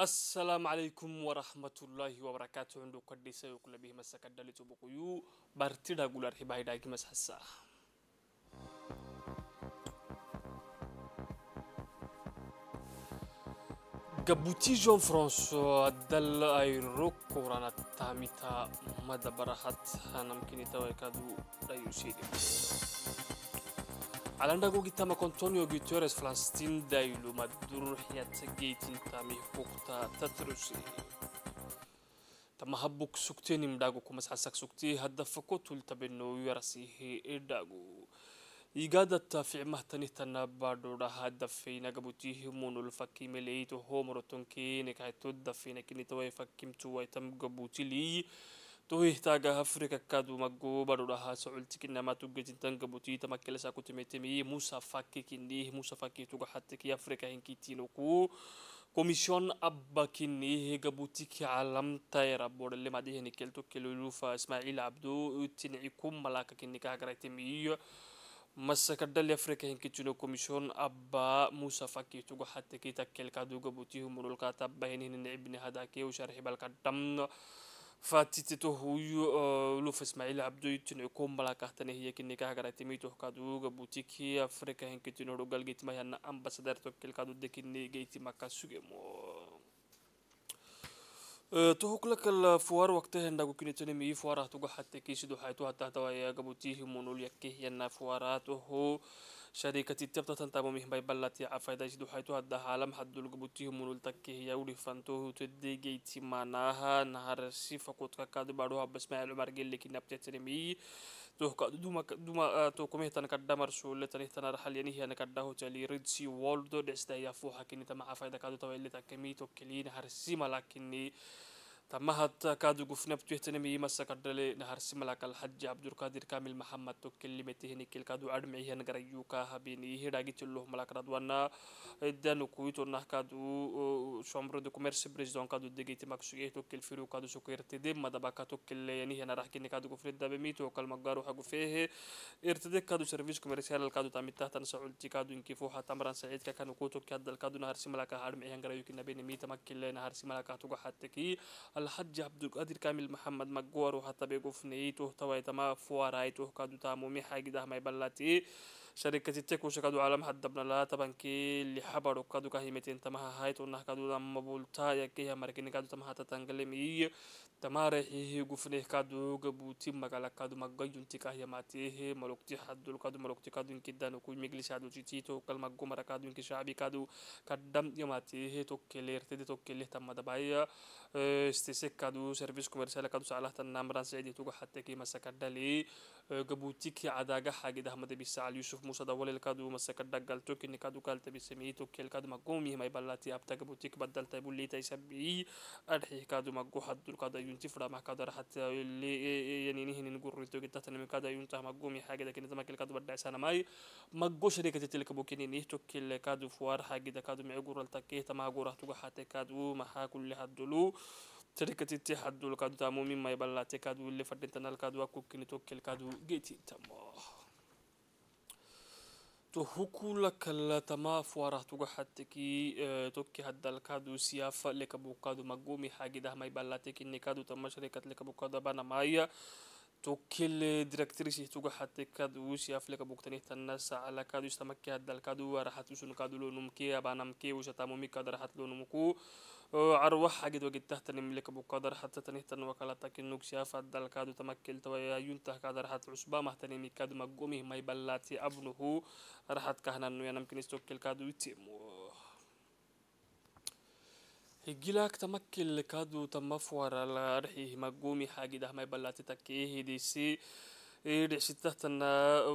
السلام عليكم ورحمة الله وبركاته عندو قديسة وكل به مسكة دلتو بقيو بارتدا قولار حباية داكي مسحسا قبوتي جون فرانسوا دل اي روك ورانا تاميتا مدى برحت هنمكني تويكادو لا يسيدي علنا جوجي تما كونتونيو جوتيريس فلسطين دايلو مدور حياة جيتين تامي فوقتا تترسي تما هبوك سكتيني مداغو كومس حساك سكتي هدا فكو تلتبنو يرسيه إداغو إيجاد التافع مهتني تنبادو رها دفينا قبوتيه مونو الفكي مليتو هومرو تنكينك هاي تود دفينا كني توي فكيمتو ويتم قبوتي لي توهتاغا هفريكا كادو مغو برورا ها سعولتي كنا ما توجتين تنقبوتي تمكل ساكو تميتمي موسى فاكي كني موسى فاكي توغا حتك يفريكا هنكي تينوكو كوميشون أبا كني هجبوتيك علم تايرا بور اللي ما دي هنكلتو كلولوفا إسماعيل عبدو تنعيكم ملاكا كني كاغرا تمي masakadal afrika hinkitino komishon abba musa fakitugo hatekita kelkaduga butihu murulkata bahininine ibni hadakeu sharxibalka dham faatiteto huyu luf ismail abdoitin ikumbalaakahtan hiyakinikahagaraytimituhkaduga butiki afrika hinkitinodu galgitmayana ambasadar tokkilkadudekinigeitimakasugemo tohuklakal fuwar waktahendagukinetonimi fuwarahtuga hatekisido haytu hatahtawayaga butihimunul yakkihiyana fuwaratoho شركة تبتتلتممه بيبلتي أفايدش دوحيتو هدا حالم حدو لقبوتيه منولتكيه يولي فانتوه تدي جيتي ماناها نهار سيفا قوتك كادو بس ما عمر جيلي كي نبتترمي توه دوما دوما توكمه آه، تن كدمر شولة تنه تن رحل ينهي يعني أنا كدهو تالي ريدسي والدو دستايا فوحا كني تما أفايدا كادو تويلي تكمي توكلي نهار سيما لكني تمهد كادو قفنا بتوهتنم يما سكردلي نهار سملاك الحج عبد القادر كامل محمد تو كلمته نكل كادو عدمعيه نقريو كاهبين يهداقي تلوه ملاك ردوانا دانو كويتو نه كادو شمر دو كوميرس بريزدون كادو دقيتي مكسوغيه تو كل فيرو كادو سكيرت دي مدبا كاتو كل يعني هنا راح كني كادو قفنا دابمي تو كل مقارو حقو فيه ارتدك كادو سيرفيس كوميرسيال كادو تعمل تحت نسعولتي كادو انكفوها تمران سعيد كانو كوتو كادو نهار سملاك عدمعيه نقريو كنا بين ميتا مكل نهار سملاك تقو حتى كي الحج عبد القادر كامل محمد مقور وحتى بيقفنيته تويتما فورايته كادو تامو مي حاجة ده ما يبلاتي شركة التك شكادو عالم حد بنا لا طبعا كي اللي حبروا كادو كهيمتين تمها هايت ونه كادو لما بولتا يا كي مركين كادو تمها تتنقلم إيه تماري هي قفنيه كادو قبوتي مقالا كادو مقايون تيكا هي ماتيه ملوكتي حدو كادو ملوكتي كادو إنكي دانو كوي مجلس عدو تيتو كلمة قمرا كادو إنكي شعبي كادو كدم يماتيه توكي ليرتدي توكي ليه تم دبايا istisekaadu servis kumersalkadu saclahtanna maransaidituga xateki masakadhali gabutiki cadaaga xaagidahmada bisacal yusuf musada walelkadu masakadhagalto kinikadu kaltabisamiyi tokkelkadu magomih maybalati abta gabutik badalta bulitaisabii adxihkadu maguxadulkadu ayunti framahkadu araxatyaninihinin gurritogitatanimikadu ayuntah magomih xaagida kinitamakelkadu badhaisanamai mago sharikatitilkabu kininih tokkelkadu fuwar xaagidakadu micguraltakehtamahagurahtuga xatekadu maxa kulihadulu تركتي تحدو الكادو تامو مما يبلا تكادو اللي فردنتنا الكادو وكوكني توكي الكادو جيتي تامو to hukula kala tamaa fuarah tuga hatteki eh, tokki haddal kadu siyafa leka bukadu magumi hagidah may ballateki nekadu tamashrekat leka bukadu abana maya توكل ديركتريسي توغا حتى كاد وش يافلك بوكتني تنسى على كاد يستمكي هاد الكاد ورحت وشن كاد لو نمكي ابا نمكي وشتامومي كاد رحت لو نمكو وعروح حقد وقد تحت الملك أبو قدر حتى تنهت تنهتن وكالتك النقشة فدل كادو تمكلت وينته كادر حت عصبة مهتنمي كادو مقومه ما يبلاتي أبنه رحت كهنا أنه ينمكن يستوكل كادو يتيموه هجيلاك تمكل كادو تمفور على رحيه مقومي حاجة ده ما يبلاتي تكيه سي dhicitahtan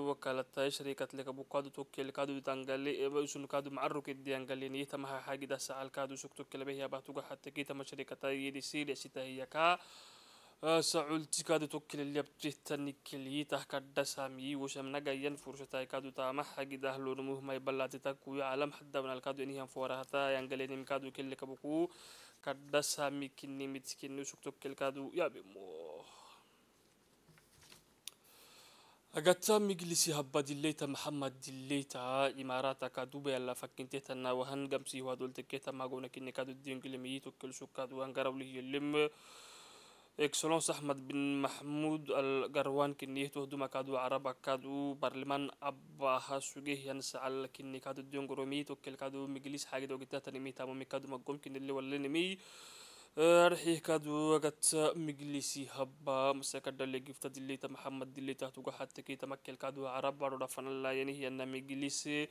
wakalatay shariikadleka bukaadu tokkelkaadu tangalsunkaadu macarukidiyangalini tamaha xagida sacalkaadu sugtokelebehiabah tugaxata kitama shariikatayidisi dhicitahiyakaa sacultikaadu tokkelelyabjihtanikelyitah kadhasamiyi wushamnagayan fursataykaadu taama xagidah lonamuhmay balaatita kuyu calam xadawnalkaadu inihan foorahatayangalenimkaadu kelekabuku kadhasamikinimitkinusugtokkelkaadu yabimo أجتا مجلسي هبا دليتا محمد دليتا إمارات كادوبة يلا فكنتيتا نا وهن جمسي وادول تكتا ما قونا كني كادو وكل شو كادو شوكاد وهن قرولي يلم اكسلونس أحمد بن محمود القروان كني تهدو كادو عربا كادو برلمان أبا هاسوجيه ينسى على كني كادو دين ميت وكل كادو مجلس حاجة دوجتا تنمي تامو مكادو جون كني اللي ولا نمي رحيه كادو وقت مجلسي هبا مساك دلي قفت دلي محمد دليلة تحت حتى كي تمكل كادو عرب ورد فن الله يعني هي أن مجلسي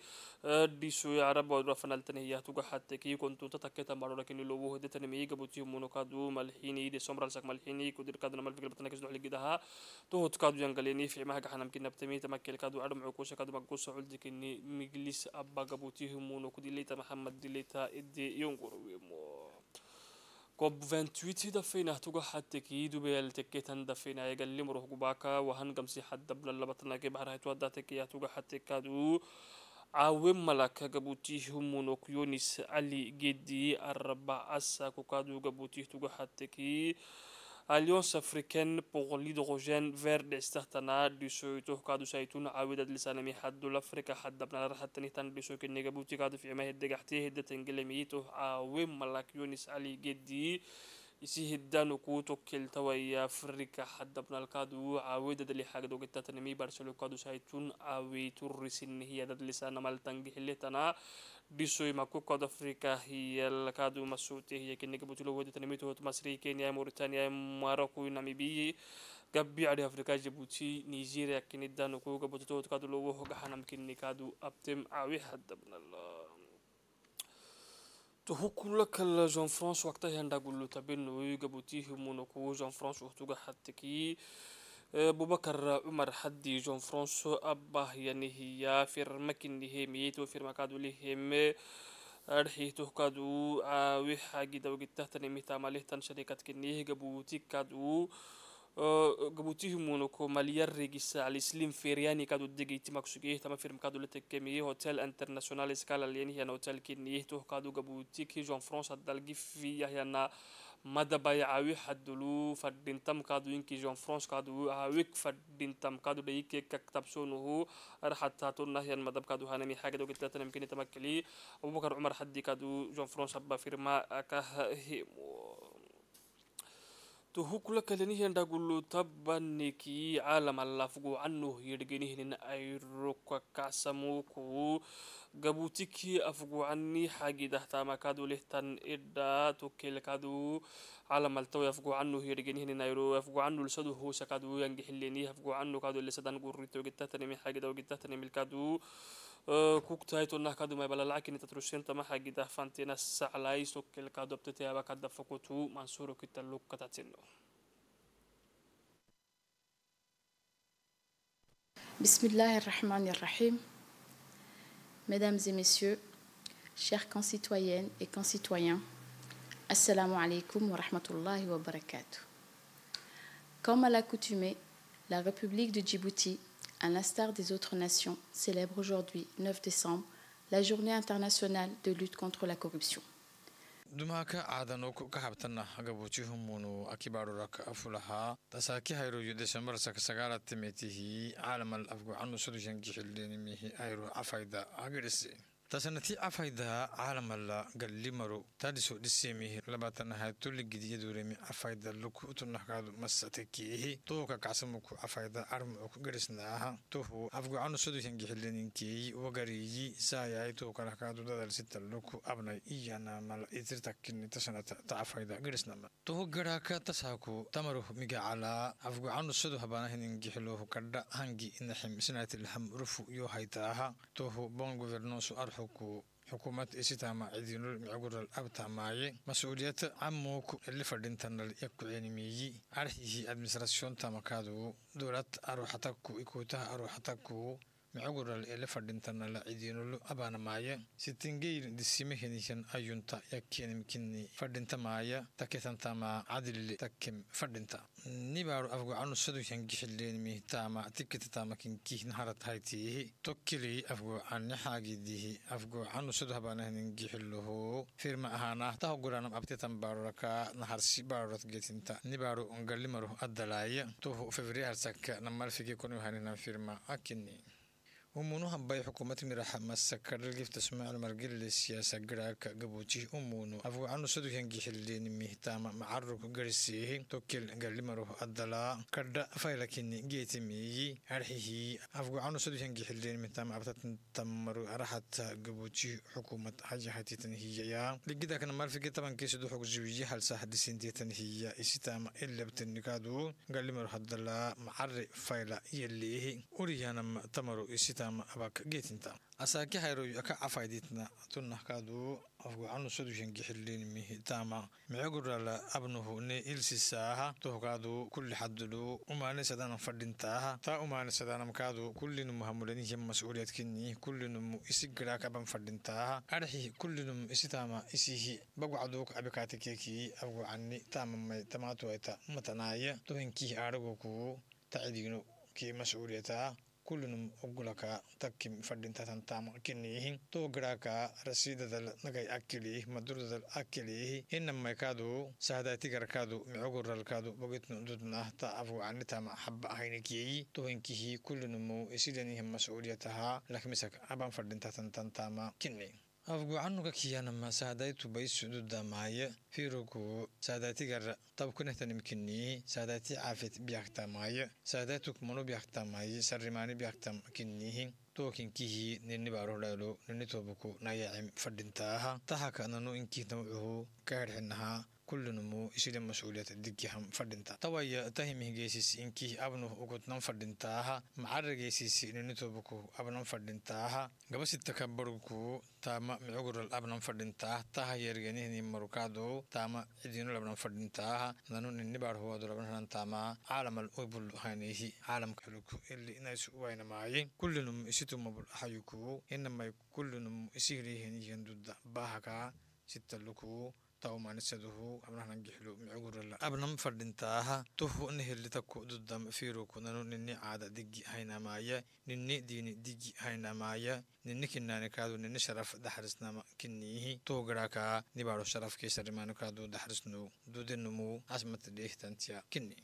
ديسو يا عرب ورد فن التنهي تحت حتى كي كنت تتكي تمر لكن لو هو ده تنمي قبوتي منو كادو ملحيني دي سمرال ساك ملحيني كدر كادو نمال فكرة بتنكز نحل قدها توهت كادو ينقل يعني في عمها كحنا مكين نبتمي تمكل كادو عرب معكوشة كادو مقوصة عود كني مجلس أبا قبوتي منو كدلي محمد دلي إدي ينقر ويمو كوب 28 دفينه توغا حتى كيدو بيل تكيتن دفينه يقلي مروح قباكا وهن قمسي حد دبل اللبطنا كي بحر هيتوا داتك يا توغا حتى كادو عاوم ملاك قبوتيه منوك يونس علي جدي الربع أسا كوكادو قبوتيه توغا حتى كي alliance africaine pour l'hydrogène vert استخدنا ديسو توكا دوسايتون عاودة لسانمي حد لافريكا حد بنا رحتني تان ديسو كنيغا بوتيكا دفي ما هدى غحتي هدى تنجلمي تو عاوين ملاك يونس علي جدي حد دو بيسوي ما كوكا أفريقيا هي الكادو مسوتي هي كنك بتلو ودي تنميته مصري كينيا موريتانيا ماروكو ناميبي قبي على أفريقيا جيبوتي نيجيريا كندا دانوكو قبتو تكادو لو هو قحنا ممكن كادو أبتم عوي حد من الله تو تهوكولا كلا جون فرانس وقتها هندا قلو تبين ويقبوتيه مونوكو جون فرانس وقتوغا حتى كي بوبكر عمر حدي جون فرانسو أبا يعني هي فرمكن لهميت وفرمكاد لهم أرحيته كادو وحا جدا وجدته تنمي تعمله تن شركة كنيه جبوتي كادو gabuutihimuunako malyarigisa alislim feeryaanikaadu degeitimaksugeeh tama firmkaadu la tekemiye hotel international iskalalyanihyana hotelkiniyeh tohkaadu gabuutik jean france dalgifiyahyana مدبای عوی حدلو فدینتم کادو اینکی جوان فرانس کادو عویک فدینتم کادو دیکه کتاب شونه رحت تاتو نهیان مدب کادو هنمی حاکی دو کتاب نمکنی تمکلی ابوبکر عمر حدی کادو جوان فرانس هب فرما که تهوكلا كلنيه دغلو تبنكي عالم اللافغو عنه يدغنيه ان اي روكا كاسموكو غبوتيكي افغو عني حاجي دهتا ما كادو لهتن ادا توكيل كادو عالم التو افغو عنه يدغنيه ان ايرو افغو عنه لسدو هو شكادو ينجحلني افغو عنه كادو لسدان غوريتو جتتني من حاجه دو جتتني من كادو ku tahaytona kadumay balalacakini tatrushenta maxagida fantina saclay sokelka dobtete abakada fakutu mansuru kitalu katatino Bismillah ar-Rahman ar-Rahim. Mesdames et messieurs, chers concitoyennes et concitoyens, Assalamu alaikum wa rahmatullahi wa barakatuh. Comme à l'accoutumée, la République de Djibouti à l'instar des autres nations, célèbre aujourd'hui, 9 décembre, la journée internationale de lutte contre la corruption. tasanati cafayda calamala gallimaru taadiso dhiseemihi labaatanahayd tolli gidiyaduremi afhayda luku tunahkaadu masate keehi tuhuka kacsamuku afhayda carmi garisnaaha tuhu afgocanu saduhangixilininkii wagariyi saayahay tuhukanahkaadu dadalsita luku abnay iyanamala itirtakini tasanata ta afhayda garisnama tuhu garaaka tashaku tamaruhu migacalaa afgocanu sadu habaanahiningixiloohu kadha hangi inaxim sinaati rufu yoo tuhu bon guvernosu arxu ku xukuumad isidaama ciidiinul micgural abtamaaye mas-uuliyada camuug ilifadhintanal yakucenimeeyi arxihi administrasion tamakaadu dowlad aruuxataku ikuutaha aruuxataku macagura elefadhintana la cidiinulu abana maaya sitengeyr disima ayunta yakenimkini fadhinta maaya taketantama cadlili takem fadhinta nibaaru afgocanu sadushan gixileenmi tama tikitataama kinkihnaharat haytiihi tokkilii afgocanixaagidihi afgocanu sadu habaanahnin gixiluhu firma ahaanah tahoguranam abtetan baaroraka naharsi baarorat getinta nibaaru ongalimaruh adalaya tuhu fevri harsaka namalfigi kunuhaninan firma akini umunu habay xukuumad miraxama sakarlgifta smaal margilisiyaasa garaaka gabuuji umunu afuucanu saduhyangixileen mihtaama macaruk garsiihi tokil galimaruh adalaa kadha faylakini geetimiyi arxihi afuucanu saduhyangixileen mihtaama abtatan tamaru araxata gabuuji xukuumad hajahatitan hiyayaa ligidakan malfigi tabankiisidu xogziwiyi halsahadisinteetan hiya isitaama ilabtanikaadu galimaruh adalaa macari fayla yaliihi uriyanam tamaru isita tama abak geetinta asaaki hayroy aka cafaydiitna tunahkaadu afgocanu sodushan gixillinmi tama micogurala abnuhu ne ilsisaaha tohkaadu kulli xaddudhu umaanisadanam fadhintaaha taa umaanisadanamkaadu kullinum hamuladinhi mas'uuliyaadkini kullinum isi giraakaban fadhintaaha arxi kullinum isi taama isihi bagwacduuk abikaatikeekii afgocani taamamay tamaatuayta matanaaya tohinkiih aaragoku tacidiinu kii mas'uuliyataah kullinum ogulaka takim fadhintatan tama kinniyihin to giraka rasiidadal nagay akkiliyih madurdadal akkiliyihi inamaykaadu sahdatigarkaadu micoguralkaadu bogitnu dudnah ta afuucani tama haba ahaynikiyeyi tohinkihi kullinumu isidanihim mas'uuliyatahaa lakmisak aban fadhintatan tantama kinni afgucannuga kiyanama saadaytu baisududdamaaye firugu saadatigara tabkunatanimkinii saadati cafit byaktamaye saadatu kumanu byaktamaye sarrimaani byaktam kinihi tookinkihii ninibarohdhaelo ninitobuku nayacim fadhintaaha tahaka nanu inkiinamucuhu kaherxinahaa kullinmu ishirin mas-uuliyad diggiham fadhinta taway tahimihigeysis inkih abnu ugudnan fadhintaaha macarageysis ninitobaku abnan fadhintaaha gabasitaka bargu taama micugural abnan fadhintaah taha yergenihni marukaadu taama cidinul abnan fadhintaaha nanu ninnibaar huwaadul abnan taamaa caalamal ubul haneyhi caalamka huluku ili inaysu uwaynamaaye kullinum isitumabul ahayuku inamay kullinum isihiliheniyanduda baahakaa sitaluku tawmaanisaduhu xubnahan gixlu abnam fadhintaaha tuhu nahelitaku dudam firukunanu nini caada digi haynamaaya nini diini digi haynamaaya nini kinaanikaadu nini sharaf daxrisnama kiniihi tuhu garaakaa nibaaro sharafkii sarimaanikaadu daxrisnu dudenumu asmata dheehtantiya kini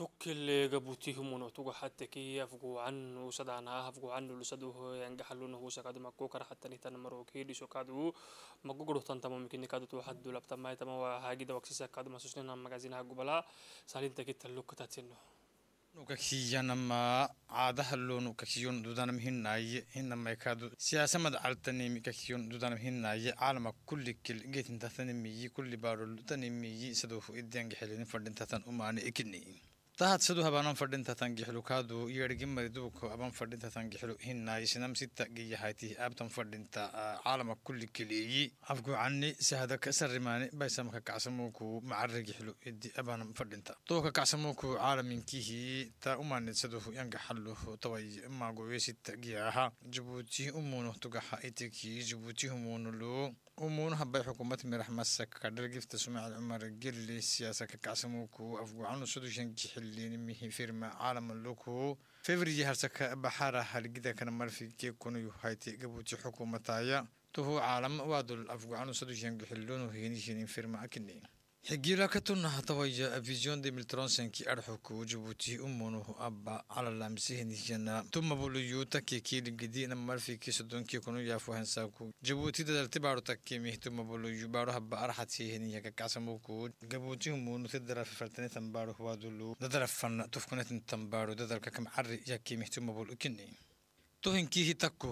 tukeleegabuutihimuna tuga xatakii afguucan usadanaah afguucan dhulusaduho yangaxalunahuusakadma kukar xatanitana marokii dhisokadu magugorohtantamamiknikadu tuwaxad dulabtamaytama waa haagida waksisakadu masusnina magazinaha gobola saalintaki talukatatsino nukakiyanama caadahaloo nukakiyon dudanam hinaaye hinamaykadu siyaasamad caltanimi kakiyon dudanam hinaaye caalama kulli kil geetintathanimiyi kulli baarolu tanimiyi sadoofu idiangaxelinin fadhintatan umaani ikini tahadsadu habanon fadhinta tangixilukaadu yeerigi mariduuko aban fadhinta tangixlu hina isnam sita giyahayti abtan fadhinta caalama kulli keliyi afgucani sahada kasarimaani baysamka kacsamuku macarigixlu idi aban fadhinta tuuka kacsamuku caalaminkihi ta umaanidsaduhu yangaxaluhu taway maagoye sita giyaha jabuuti umuno tugaxa itiki jabuuti humunulu umuunaha bay xukuumad miraxmasa kadhalgifta sumaac cumar gelli siyaasa ka kacsamuku afgucanu sudushan jixilin mihi firma caalamanluku fevriji harsaka baxara hargida kana marfike kunuyu hayti gabuti xukuumataya tuhu caalam waadul afgucanu sudushan gixilunu hiinishinin firma akinin حجيلا كتن هتويجا فيزيون دي ملترونسن كي أرحوك جبوتي أمونه أبا على لامسيه نجنا ثم بوليو تكي كي لجدي نمر في كي سدون كي كونو يافو هنساكو جبوتي تدل تبارو تكي مه ثم بوليو بارو هبا أرحت سيه نيجا كعسموكو جبوتي أمونه تدر في فرتنة تنبارو هو دلو تدر فن تفكنة تنبارو تدر كم عري يكي مه ثم بولو كني tuhinkihi takku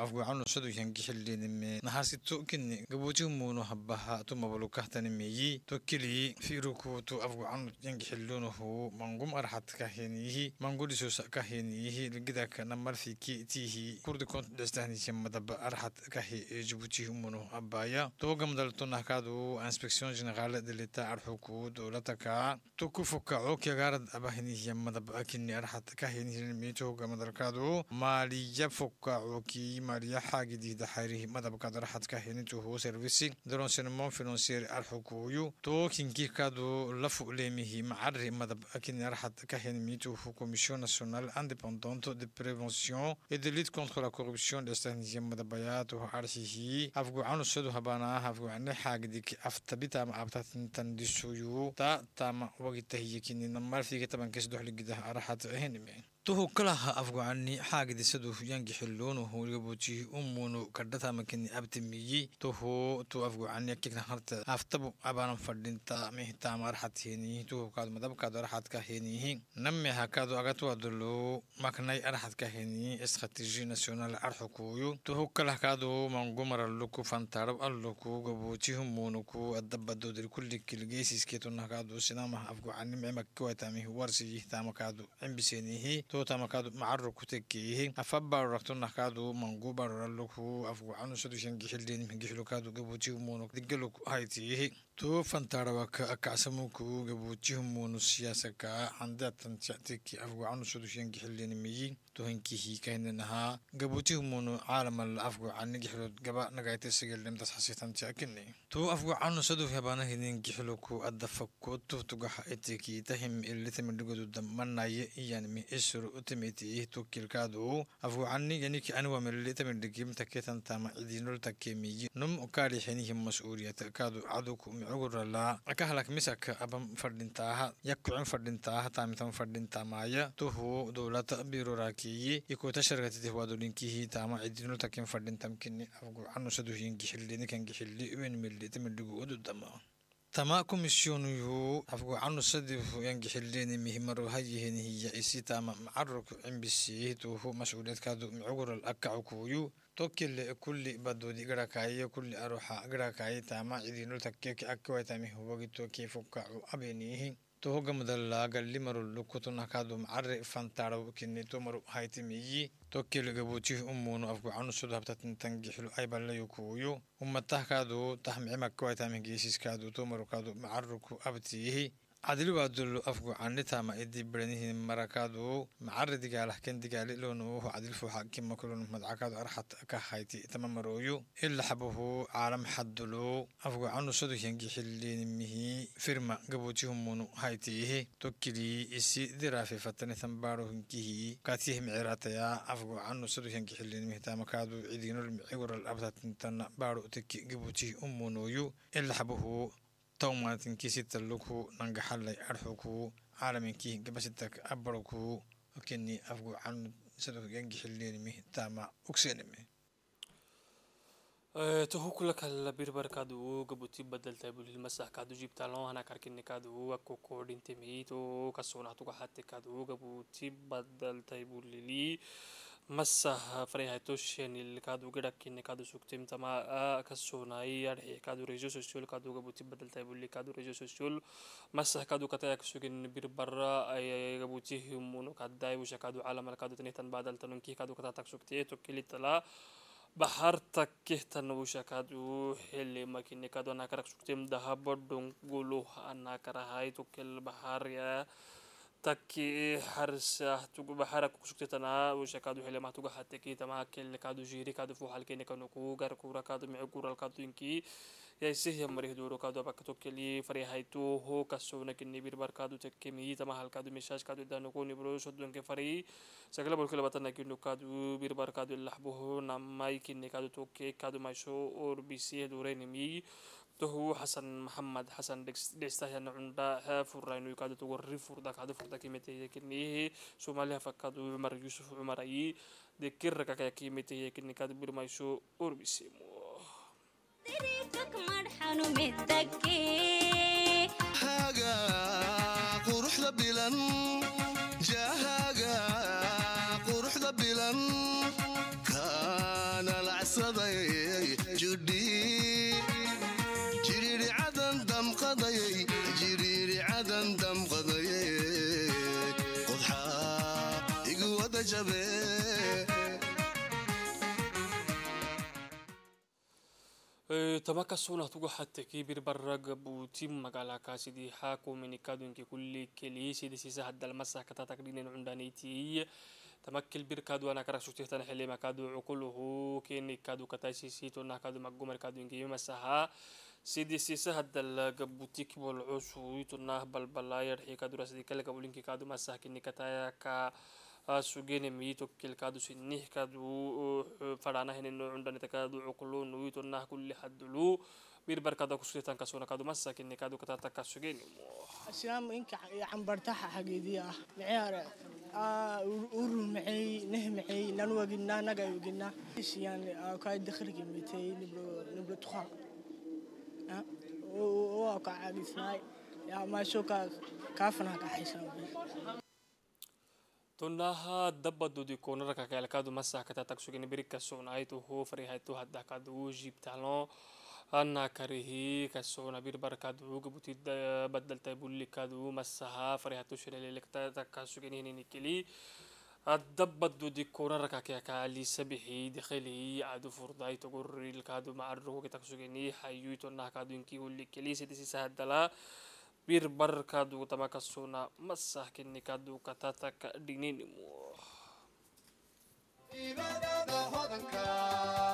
afgaano shadu yangihilinime nahasi tukini gabujimuno habaha tumabulukahtanimiyi tukili firuku tu afgaano yangihilunohu mangum arhatkahinihi mangulisuusakahinihi ligidaka namarfiki tihi kurdikon destahnishimadaba arhatkahi jibutihimuno abaya tuwagamdaltunahkadu inspection generale delita arhuku dowlataka tukufukaco kiagarad abahinihiyamadaba akini arhatkahinihinimi tuwagamdalkadu mali يفك وكي ماريا حاجة جديدة حريه ماذا بقدر حد كهين توه سيرفيسي درون سينمون فينونسير الحكومي توكين كي كادو لف لمه معري ماذا بأكن رحت كهين ميتو كوميشن ناسيونال اندبندونت دي بريفونسيون اي دي ليت كونتر لا كوربسيون دي ستانيزي ماذا بياتو ارسي هي افغو انو سدو هبانا افغو ان حاجة ديك افتبيتا ما ابتاتن تنديسو يو تا تام وقت هي نمر في كتابن كيس دوح لجده رحت هنمين tuhu kalaha afgocani xaagidisadu yangixiluunuhu ligabuji umunu kadhathamakini abtimiyi tuhu tu afgocani kiknaharta aftabu abanan fadhinta mihtamarxat henihi tuhu kaad madabkaad arxadka henihi nameha kaadu agatwadulu maknay arxadka henihi استراتيجي ناسيونال أرحكويو تهو كله كادو منقمر اللوكو فانتارب اللوكو قبوتيهم مونوكو الدبا دودر كل كيلجيسيس كيتو نهكادو سينامه أفقو عني معمك كويتامي ورسيه تامكادو عمبسينيه tota makadu maarro kutekki ihe afabbar rakton nakadu mangubar ralluku afu anu sadu shen gishildin gishlu kadu gabuti umonok diggeluk haiti ihe توفن تاروك أكاسموكو جبوتيهم ونسياسة كا عندها تنتعتك أفغو عنو سدوشين جحلين ميين توهن كيهي كهن نها جبوتيهم ونو عالم الأفغو عن جحلو جبا نقايت سجل لم تحسي تنتعكني تو أفغو عنو سدو في بانا هنين جحلوكو أدفكو تو تجح إتكي تهم اللي تمن لجدو دم من ناي يعني مي إسر أتمتي تو كيلكادو أفغو عني يعني كأنو من اللي تمن لجيم تكيتن تام إدينول تكيمي نم أكاري حينهم مسؤولية كادو عدوكم cugurala akahalak misak abam fadhintaaha yakkucin fadhintaaha taamitan fadhintaamaaya tuhu dowlata birorakiyi ikuta shargatitih waadolinkihi taama cidinu takin fadhintamkini afgucanusaduhin gixilinikan gixili wen milita midhigu ududama تما كوميسيون يو عفوا عنو صدف ينجحلين مهمرو هيهن هي إسي تما معرك عم بسيه توهو مسؤوليات كادو معقول الأكع tokkille kulli badudi garakaaye kulli aruha garakaaye taama cidinu takkeeki akkiwaitami hubagito keefukka abeniihi tohoga mudallaa galli marulukutun hakaadum carre fantaaraw kinito maru haitimiyi tokkil gabuutih umuunu afgucanusud habtatintan gixlu aybalayukuuyu umatahkaadu tahmicimakkiwaitami geesiskaadu to marukaadu macaruku abtiihi عدل وادل أفقو عن تاما إدي برنيه مراكادو معرض قاله كان دقالي لونه عدل فو حاكم مكلون مدعكادو أرحت كهايتي تمام رويو إلا حبه عالم حدلو أفقو عنو صدو ينجي حلين مهي فرما قبوتيهم منو هايتيه توكلي إسي درافي فتنة ثمبارو هنكيه كاتيه معراتيا أفقو عنو صدو ينجي حلين مهي تاما كادو عدينو المعور الأبتات تنتنا بارو تكي قبوتيه أمونويو إلا حبه تو مارتن كيسيتا لوكو نانجا حالي ارحوكو عالمين كي جبسيتك ابروكو وكني افغو عن سدوك جنجي حليني تاما اوكسينمي تو كل كلا بير بركادو غبوتي بدل تابل المسح كادو جيب تالون انا كاركن كادو اكو كود انتميتو كاسونا تو حتى كادو غبوتي بدل تابل لي مسه فريها توشين اللي كادو قدك إن كادو سكتم تما آه، كسونا يرحي كادو ريجو سوشيول كادو قبوتي بدل تايبو اللي كادو ريجو سوشيول مسه كادو كتايك سوكين بير برا أي قبوتي همونو كاداي وشا كادو عالم كادو تنيتن بادل تنونكي كادو كتاتك سكتي توكيلي تلا بحرتك كهتن وشكاد وحلي ما كني كادو أنا كرك سكتم دهب دونقولوه أنا كرهاي توكل بحر يا takki harsahtugu haraku kusugtetana ushakadu xilemahtugu hateki tamahakelle kadu jiri kadu fuhalkene kanuku garkura kadu micgural kadu inki yaisehya marih duro kadu abakatokeli farihaitu ho kasona kini birbar kadu tekkemi tamahal kadu mishaj kadu danuku nibro sodonke fari sagala bolke labatana kinu kadu birbar kadu lahbuho namai kini kadu tokke kadu maisho or bisi durenimi tuhu xasan maxamed xasan dhicsahyana cundha xeefuraynu kaadu warri furda kaadu furda kimiteye kinihi soomaaliya fakadu cumar yuusuf cumar ayi dekirka kaya kimiteye kini kaadu birmayso urbisimu ك تما كسونا تقو حتى كبير برق بوتي مقالا كاسدي حاكو من كادون كي كل كليسي دي سيسا حد المسا كتا تقرين عندانيتي تما كل بير كادو انا كرا شوتي تنا حلي ما كادو عقله كين كادو كتايسي سيتو نا كادو مقومر كادون كي مسها سيدي سيسا حد البوتيك والعسويتو نا بلبلا يرحي كادو راسدي كل قبولين كي كادو مسا كين كتايا كا sugene miyito kelkadu sinih kadu faranahinino cundanita kadu cuqlu nuyito nah kulli hadulu bir barkada kusulitan kasuna kadu masa kini kadu katata kasugene asyam inka ambartaha hagediya ciyaara urur maxay nah maxay nan wagina naga wagina isyan ka dakhriga mitay nibro nibro tukhar waa ka caagisnaay yaa maasho ka kaafana ka xisaabiy تنها دبا دودي كونر كاكا الكادو مسا كتا تكسو كني سون ايتو هو فري هايتو هدا كادو جيب تالون أنا كرهي كسونا بير بركادو جبتي بدل تقول لك كادو مسها فريحتو شلي لك تكاسو كني نكلي الدبد دي كورا ركاكي كالي سبحي دخلي عدو فرداي تقول الكادو مع الروكي تكسو كني حيوتو ناكادو انكي ولي كلي سيدي سهدلا bir barka dugu tamaka suna masah kini kadu kata tak dininimu. Ibadah dah hodangkan.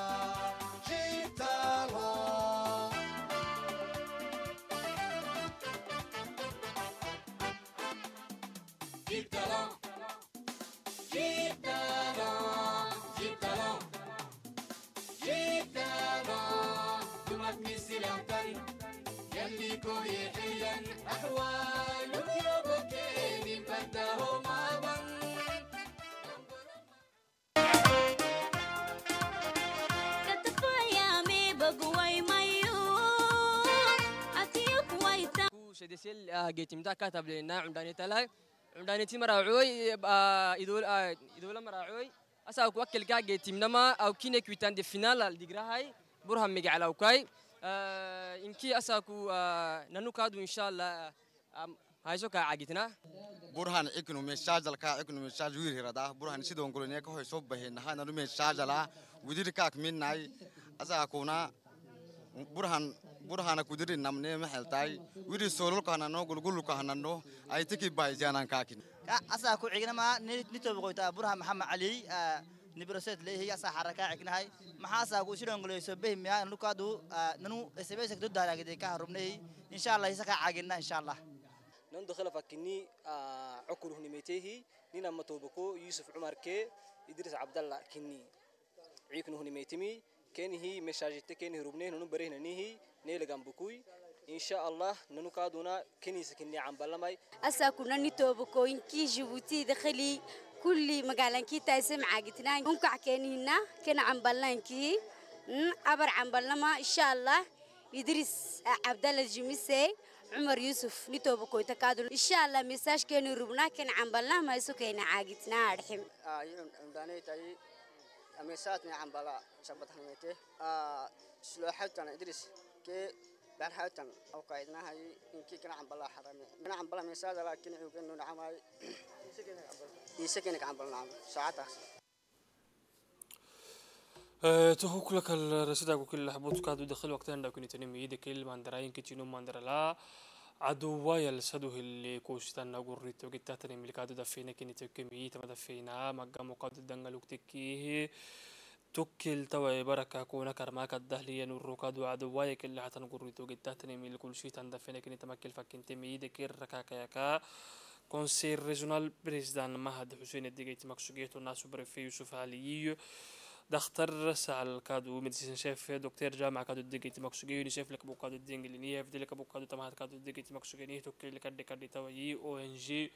آه، جيتمدا كتب لنا عمداني تلا عمداني تي مراعوي إدول آه، إدول آه، مراعوي أسا وكل كا جيتمنا ما أو كينا كويتان دي فينال الدقرة هاي برهم ميجا على وكاي إنكي أسا كو نانو كادو إن شاء الله هايسو كا عاجتنا برهان إكنو مشاج لكا إكنو مشاج وير هرادا برهان سيدون كلنا كهوي صوب به نها نلو مشاج لا ودير كاك من ناي أسا كونا برهان burhana kudirin namne mahaltay wiri solulkana no gulgulukana no ay tiki bayjanan kaakin asa ku cignama nitob qoyta burha maxamed ali nibrosed leeyahay asa xaraka cignahay maxaasa ku shirongoleyso behmiya lukaadu nanu sbs do daaraagide ka harubnay insha allah isaka caagina insha allah nan dakhala fakini ukuru hunimetehi nina matobako yusuf umar ke idris abdallah kinni ciiknu hunimetimi kenihi meshaajite kenihi rubnehi nanu barehnanihi نيلغان بكوي إن شاء الله ننقادونا كنيسة كني عم بلماي أسا كنا نتوبكو كي جيبوتي دخلي كل مقالان كي تاسم عاقتنا هنكو عكينينا كنا عم بلان كي أبر عم بلما إن شاء الله يدرس عبد الله الجميسي عمر يوسف نتوبكو تكادو إن شاء الله مساج كانوا ربنا كنا عم بلما يسو كان عاقتنا أرحم آه يوم داني تاي آه، مساتنا عم بلا شبطة حميته آه سلوحتنا إدريس كي برهاتن أو قاعدنا هاي إنكي كنا عم بلا حرامي من عم بلا مساج لكن يوجدنا نعم هاي يسكنك عم بلا نعم ساعتها tuhu kula kal sidaa ku kili laxbuudka aad u dakhil waqtanda kun itani miyida kili maandaraayinka jino maandarala عدو ويل سدوه اللي كوشتان نغوري توكي تاتني ملكادو دفينا كيني توكي ميتا مدفينا مقامو قادو دنغلوك تكيه تكل توا بركة كونك رماك الدهليا والركاد وعدوايك اللي حتنقر تهتني من كل شيء تندفنك انت مكل فكنت ميدك الركاكا ياكا كونسير ريجونال بريزدان مهد حسين الدقيت مكسوجيتو الناس بريفي يوسف علي دختر سال كادو ميديسين شيف دكتور جامع كادو دقيت مكسوجي يونيسيف لك بو كادو دينجلينية فدي لك بو كادو تمهد كادو دقيت مكسوجي توكل لك كادي كادي توا اي او ان جي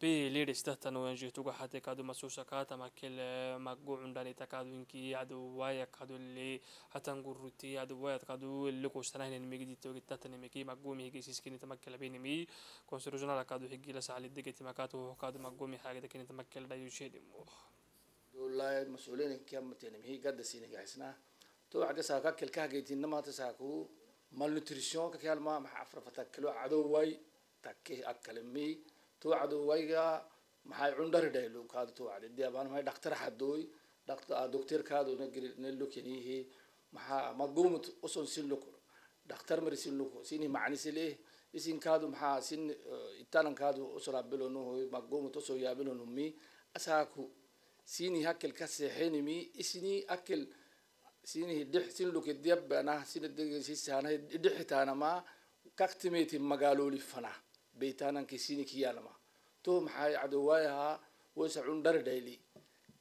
بي ليد استه تنو ان جي توغه حتى كادو مسوسه كاتا ما كل ما غون داني تا كادو انكي عدو واي كادو لي حتى غروتي عدو واي كادو اللي كو سنه ان ميغي دي توغي تاتن ميكي ما غومي هيكي سيسكي نتا مكل بيني مي كونسترجن على كادو هيكي لا سالي دي كي ما كادو كادو ما غومي حاجه دي كنت مكل دا يو شي دي مو دولاي مسؤولين كم تن مي قد سين غاسنا تو عدا ساكا كل كا جيت انما تساكو مال كيال ما حفرفتك لو عدو واي تاكي اكل tuucdu waygaa maxay cundhari dhaylo kaadu tuucdi diabaan may dhaqtar xadooy doktirkaadu nalukenihi maxaa magumut usun siluku dhaqtar mari siluku sini macnisileh isinkaadu maxaa sin italankaadu usrabilonuhoy magumut usoo yaabilonumi asaaku sini hakil ka seexenimi isini akil sini dhix sin luki diabanah sina degesisaana dhixitaanamaa kaktimeyti magaalooli fanaa beitaanankisini kiyaalama to maxay cadowaayahaa wasacun dhardhayli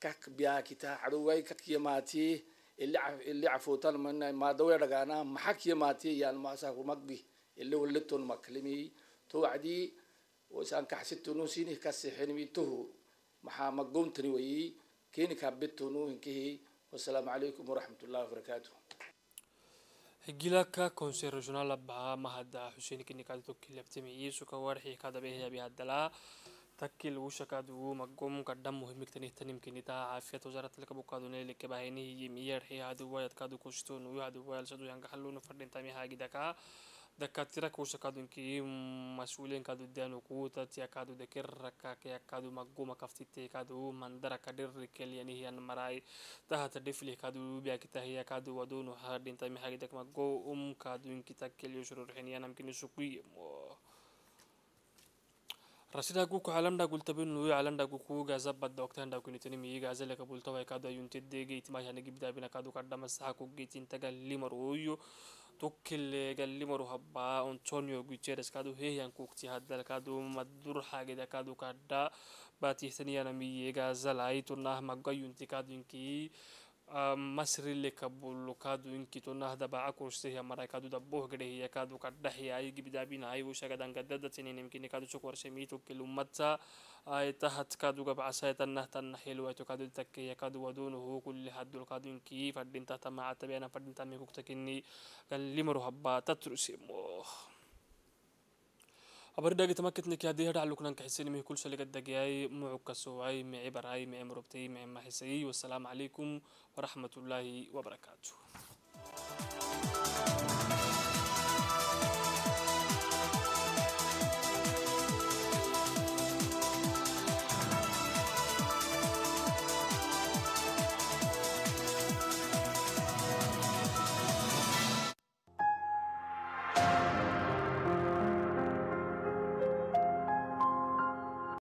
kak biyaakita cadowaay kadkiya maatii ili cafootan mana dhagaana maxakiya maatii yaan maasaku magbi ili waliton maklimi to wacdii wasan kaxsitunu sinih kasixinimi tuhu maxaa magomtani wayi keeni kaabitunu hinkihi wasalaamu calaykum waraxmat wabarakaatu gilaka constitutional baha mahada xuseen kinikadto kilabtimi warxii kadaba hadalaa تكل وشك عدو ومقوم قدام مهم كتنه تنم كنتا عافية وزارة لك أبو بقادو نيلك باهيني يمير حي هادو ويد كادو كشتون ويا لشدو يانك حلون فردين تامي هاقي دكا دكا دكاترة كوشا عدو انكي مسؤولين كادو ديانو كوتا تيا كادو دكر ركا كيا كادو مقوم كفتي تي كادو مندرا كدر كل يعني هي المراي تحت دفلي كادو بيا كتا هي كادو ودون هاردين تامي هاقي دك مقوم كادو انكي تكل يشرور حين ينام كنسوكي rasida guku halanda gultabin lui halanda guku gaza badda oktanda kunitani mi gaza leka bultawa kadu ayunti dege itima yani gibda bina kadu kadama saha ku gitin taga limaru uyu tukkille gallimaru habba antonio guterres kadu heyan kukti haddal kadu madur hagida kadu kadda batihtaniyana mi gaza lai tunah magayunti kadu inki masri le kabulu kadu inki to nahda ba akurse ya mara kadu da boh gre ya kadu kadda ya ay gibida bin ay wo shaga danga dadda tini nimki ne kadu chukwar se mitu kil ummatsa ay tahat kadu gab asay tan nahta nahil wa to kadu takke ya kadu wadunuhu kulli haddul kadu inki faddin tahta ma'a tabiyana faddin tammi kuktakinni kan limru habba tatrusi abardhagi tamakitniki haddii hadhac luknanka xisinimihii kulsha laga dagayay mucug ka soocay mici barcay mici murubtay mici maxisayey wasalaamu calaykum waraxmatullaahi wabarakaatu